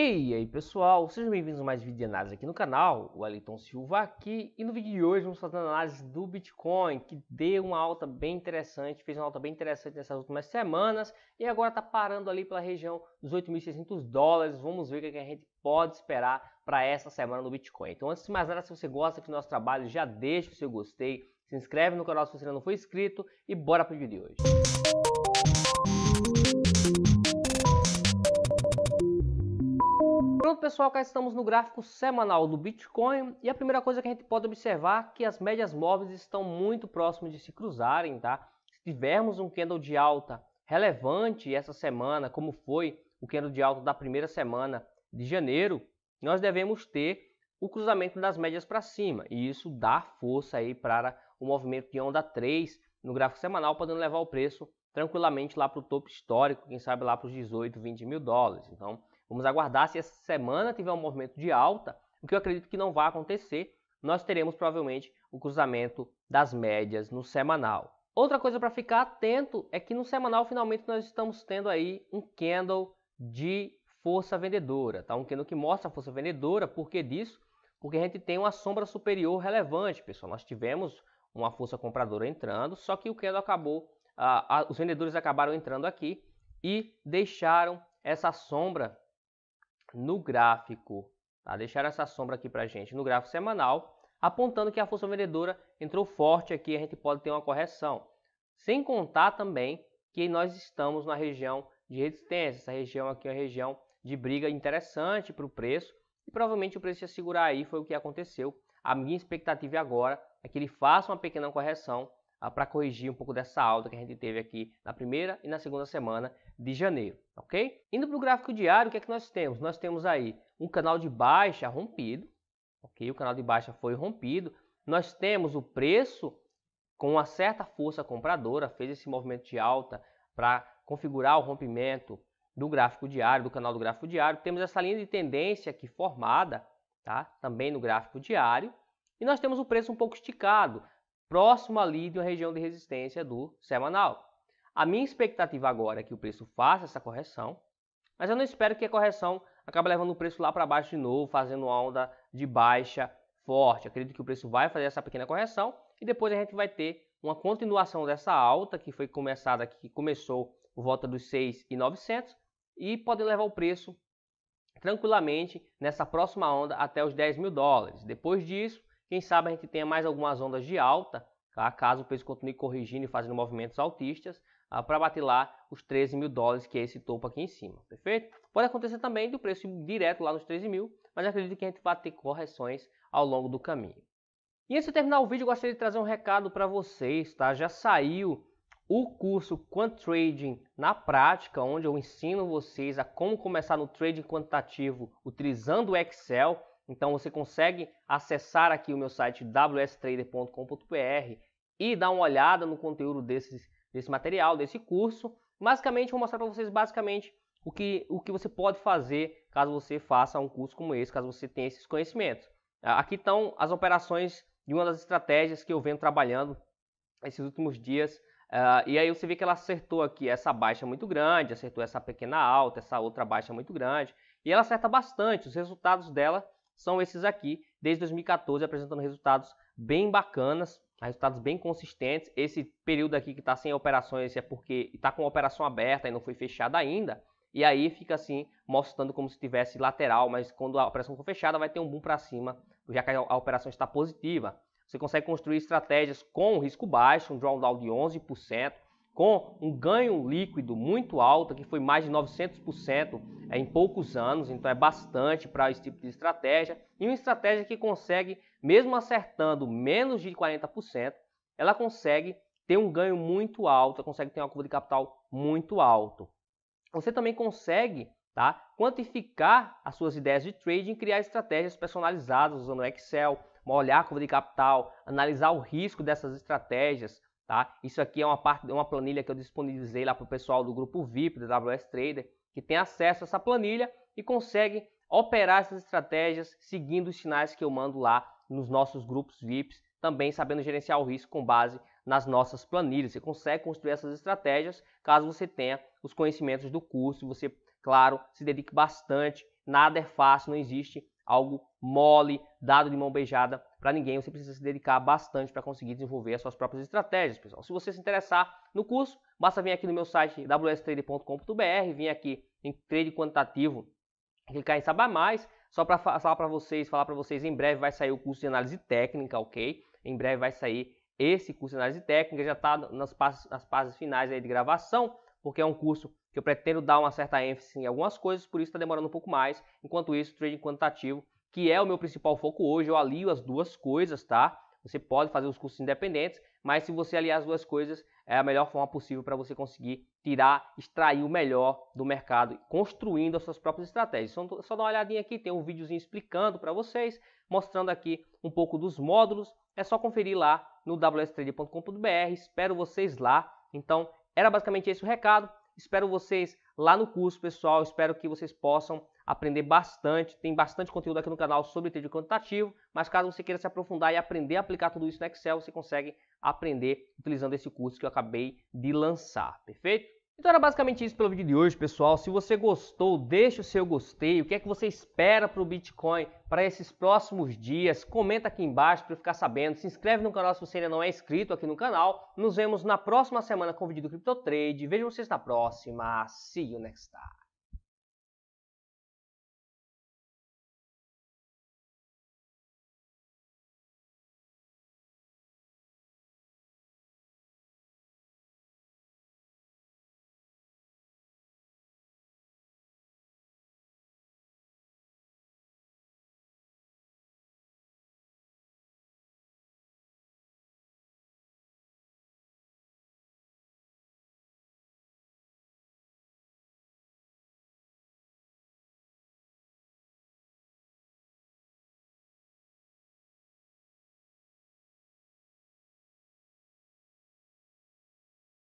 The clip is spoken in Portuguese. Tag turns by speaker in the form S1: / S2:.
S1: E aí pessoal, sejam bem-vindos a mais um vídeo de análise aqui no canal, o Wellington Silva aqui e no vídeo de hoje vamos fazer uma análise do Bitcoin que deu uma alta bem interessante, fez uma alta bem interessante nessas últimas semanas e agora está parando ali pela região dos 8.600 dólares, vamos ver o que é a gente pode esperar para essa semana no Bitcoin. Então antes de mais nada, se você gosta do nosso trabalho, já deixa o seu gostei, se inscreve no canal se você ainda não for inscrito e bora para o vídeo de hoje. pessoal, cá estamos no gráfico semanal do Bitcoin e a primeira coisa que a gente pode observar é que as médias móveis estão muito próximas de se cruzarem, tá? Se tivermos um candle de alta relevante essa semana, como foi o candle de alta da primeira semana de janeiro, nós devemos ter o cruzamento das médias para cima e isso dá força aí para o movimento de onda 3 no gráfico semanal, podendo levar o preço tranquilamente lá para o topo histórico, quem sabe lá para os 18, 20 mil dólares. Então, Vamos aguardar se essa semana tiver um movimento de alta, o que eu acredito que não vai acontecer. Nós teremos provavelmente o cruzamento das médias no semanal. Outra coisa para ficar atento é que no semanal finalmente nós estamos tendo aí um candle de força vendedora, tá? Um candle que mostra a força vendedora, por que disso? Porque a gente tem uma sombra superior relevante, pessoal. Nós tivemos uma força compradora entrando, só que o candle acabou, ah, ah, os vendedores acabaram entrando aqui e deixaram essa sombra no gráfico, tá? deixaram essa sombra aqui para gente, no gráfico semanal, apontando que a força vendedora entrou forte aqui, a gente pode ter uma correção. Sem contar também que nós estamos na região de resistência, essa região aqui é uma região de briga interessante para o preço, e provavelmente o preço ia segurar aí, foi o que aconteceu. A minha expectativa agora é que ele faça uma pequena correção ah, para corrigir um pouco dessa alta que a gente teve aqui na primeira e na segunda semana de janeiro, ok? Indo para o gráfico diário, o que é que nós temos? Nós temos aí um canal de baixa rompido, ok? O canal de baixa foi rompido. Nós temos o preço com uma certa força compradora, fez esse movimento de alta para configurar o rompimento do gráfico diário, do canal do gráfico diário. Temos essa linha de tendência aqui formada, tá? Também no gráfico diário. E nós temos o preço um pouco esticado, próximo ali de uma região de resistência do semanal. A minha expectativa agora é que o preço faça essa correção, mas eu não espero que a correção acabe levando o preço lá para baixo de novo, fazendo uma onda de baixa forte. acredito que o preço vai fazer essa pequena correção e depois a gente vai ter uma continuação dessa alta que foi começada, que começou por volta dos 6,900 e pode levar o preço tranquilamente nessa próxima onda até os 10 mil dólares. Depois disso, quem sabe a gente tenha mais algumas ondas de alta, tá? caso o peso continue corrigindo e fazendo movimentos altistas, ah, para bater lá os 13 mil dólares, que é esse topo aqui em cima, perfeito? Pode acontecer também do preço direto lá nos 13 mil, mas acredito que a gente vai ter correções ao longo do caminho. E antes de terminar o vídeo, gostaria de trazer um recado para vocês, tá? Já saiu o curso Quant Trading na prática, onde eu ensino vocês a como começar no trading quantitativo utilizando o Excel. Então você consegue acessar aqui o meu site wstrader.com.br e dar uma olhada no conteúdo desses, desse material, desse curso. Basicamente, vou mostrar para vocês basicamente o que, o que você pode fazer caso você faça um curso como esse, caso você tenha esses conhecimentos. Ah, aqui estão as operações de uma das estratégias que eu venho trabalhando esses últimos dias. Uh, e aí você vê que ela acertou aqui essa baixa muito grande, acertou essa pequena alta, essa outra baixa muito grande. E ela acerta bastante, os resultados dela são esses aqui, desde 2014 apresentando resultados bem bacanas, resultados bem consistentes. Esse período aqui que está sem operações é porque está com operação aberta e não foi fechada ainda. E aí fica assim, mostrando como se tivesse lateral, mas quando a operação for fechada vai ter um boom para cima, já que a operação está positiva. Você consegue construir estratégias com risco baixo, um drawdown de 11%, com um ganho líquido muito alto, que foi mais de 900% em poucos anos, então é bastante para esse tipo de estratégia. E uma estratégia que consegue, mesmo acertando menos de 40%, ela consegue ter um ganho muito alto, consegue ter uma curva de capital muito alto. Você também consegue tá, quantificar as suas ideias de trading, criar estratégias personalizadas usando o Excel, olhar a curva de capital, analisar o risco dessas estratégias, Tá? Isso aqui é uma parte é uma planilha que eu disponibilizei lá para o pessoal do grupo VIP da AWS Trader, que tem acesso a essa planilha e consegue operar essas estratégias seguindo os sinais que eu mando lá nos nossos grupos VIPs, também sabendo gerenciar o risco com base nas nossas planilhas. Você consegue construir essas estratégias caso você tenha os conhecimentos do curso, você, claro, se dedique bastante. Nada é fácil, não existe algo mole, dado de mão beijada para ninguém, você precisa se dedicar bastante para conseguir desenvolver as suas próprias estratégias, pessoal. Se você se interessar no curso, basta vir aqui no meu site wstrade.com.br, vir aqui em trade quantitativo, clicar em saber mais, só para falar para vocês, falar para vocês, em breve vai sair o curso de análise técnica, OK? Em breve vai sair esse curso de análise técnica, já está nas, nas fases finais aí de gravação, porque é um curso que eu pretendo dar uma certa ênfase em algumas coisas, por isso está demorando um pouco mais. Enquanto isso, o trading quantitativo que é o meu principal foco hoje. Eu alio as duas coisas, tá? Você pode fazer os cursos independentes, mas se você aliar as duas coisas, é a melhor forma possível para você conseguir tirar, extrair o melhor do mercado, construindo as suas próprias estratégias. Só, só dá uma olhadinha aqui, tem um videozinho explicando para vocês, mostrando aqui um pouco dos módulos. É só conferir lá no wstrade.com.br. Espero vocês lá. Então, era basicamente esse o recado. Espero vocês lá no curso, pessoal. Espero que vocês possam aprender bastante. Tem bastante conteúdo aqui no canal sobre TD quantitativo, mas caso você queira se aprofundar e aprender a aplicar tudo isso no Excel, você consegue aprender utilizando esse curso que eu acabei de lançar, perfeito? Então era basicamente isso pelo vídeo de hoje, pessoal. Se você gostou, deixa o seu gostei. O que é que você espera para o Bitcoin para esses próximos dias? Comenta aqui embaixo para eu ficar sabendo. Se inscreve no canal se você ainda não é inscrito aqui no canal. Nos vemos na próxima semana com o vídeo do Crypto Trade. Vejo vocês na próxima. See you next time.